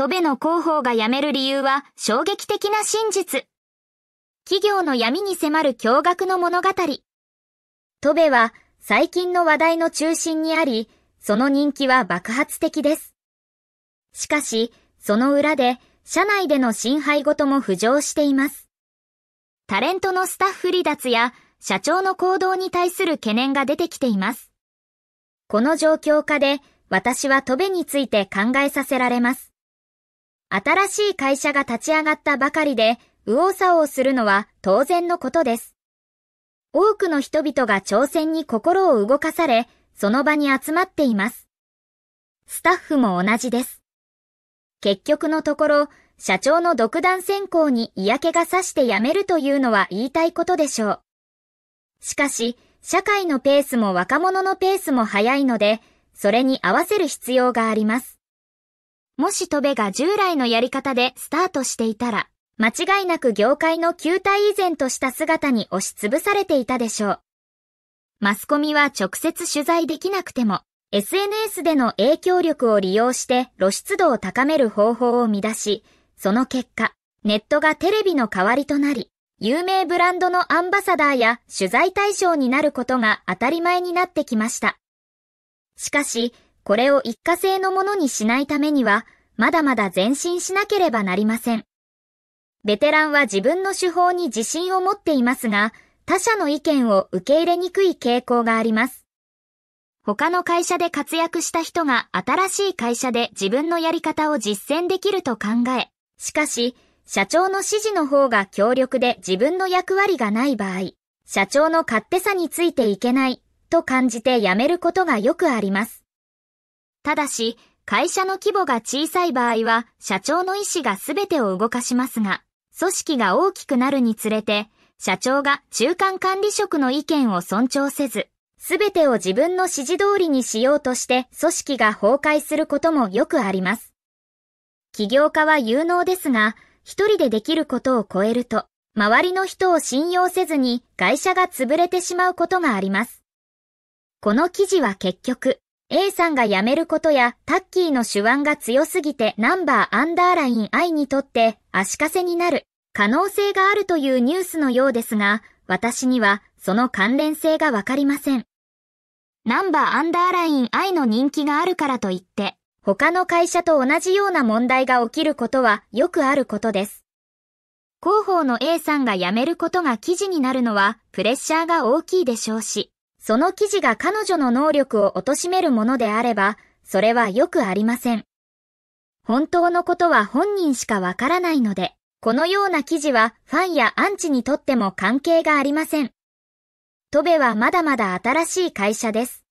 戸部の広報が辞める理由は衝撃的な真実。企業の闇に迫る驚愕の物語。戸部は最近の話題の中心にあり、その人気は爆発的です。しかし、その裏で、社内での心配事も浮上しています。タレントのスタッフ離脱や、社長の行動に対する懸念が出てきています。この状況下で、私は戸部について考えさせられます。新しい会社が立ち上がったばかりで、右往左往するのは当然のことです。多くの人々が挑戦に心を動かされ、その場に集まっています。スタッフも同じです。結局のところ、社長の独断選考に嫌気がさして辞めるというのは言いたいことでしょう。しかし、社会のペースも若者のペースも早いので、それに合わせる必要があります。もしトベが従来のやり方でスタートしていたら、間違いなく業界の球体依然とした姿に押しつぶされていたでしょう。マスコミは直接取材できなくても、SNS での影響力を利用して露出度を高める方法を乱し、その結果、ネットがテレビの代わりとなり、有名ブランドのアンバサダーや取材対象になることが当たり前になってきました。しかし、これを一過性のものにしないためには、まだまだ前進しなければなりません。ベテランは自分の手法に自信を持っていますが、他者の意見を受け入れにくい傾向があります。他の会社で活躍した人が新しい会社で自分のやり方を実践できると考え、しかし、社長の指示の方が強力で自分の役割がない場合、社長の勝手さについていけないと感じて辞めることがよくあります。ただし、会社の規模が小さい場合は、社長の意思が全てを動かしますが、組織が大きくなるにつれて、社長が中間管理職の意見を尊重せず、全てを自分の指示通りにしようとして組織が崩壊することもよくあります。起業家は有能ですが、一人でできることを超えると、周りの人を信用せずに会社が潰れてしまうことがあります。この記事は結局、A さんが辞めることや、タッキーの手腕が強すぎてナンバーアンダーライン I にとって足かせになる可能性があるというニュースのようですが、私にはその関連性がわかりません。ナンバーアンダーライン I の人気があるからといって、他の会社と同じような問題が起きることはよくあることです。広報の A さんが辞めることが記事になるのはプレッシャーが大きいでしょうし、その記事が彼女の能力を貶めるものであれば、それはよくありません。本当のことは本人しかわからないので、このような記事はファンやアンチにとっても関係がありません。トベはまだまだ新しい会社です。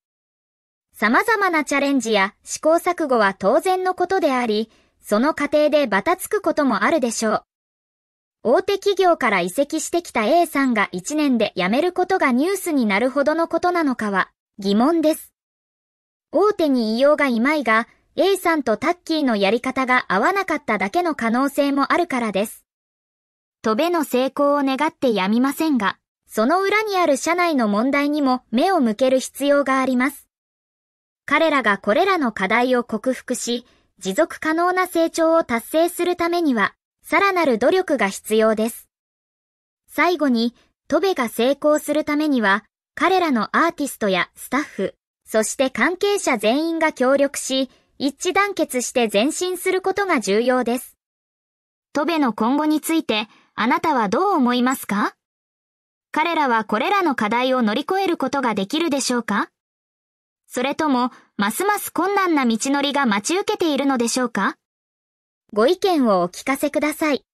様々なチャレンジや試行錯誤は当然のことであり、その過程でバタつくこともあるでしょう。大手企業から移籍してきた A さんが1年で辞めることがニュースになるほどのことなのかは疑問です。大手に異様がいまいが、A さんとタッキーのやり方が合わなかっただけの可能性もあるからです。飛べの成功を願ってやみませんが、その裏にある社内の問題にも目を向ける必要があります。彼らがこれらの課題を克服し、持続可能な成長を達成するためには、さらなる努力が必要です。最後に、トベが成功するためには、彼らのアーティストやスタッフ、そして関係者全員が協力し、一致団結して前進することが重要です。トベの今後について、あなたはどう思いますか彼らはこれらの課題を乗り越えることができるでしょうかそれとも、ますます困難な道のりが待ち受けているのでしょうかご意見をお聞かせください。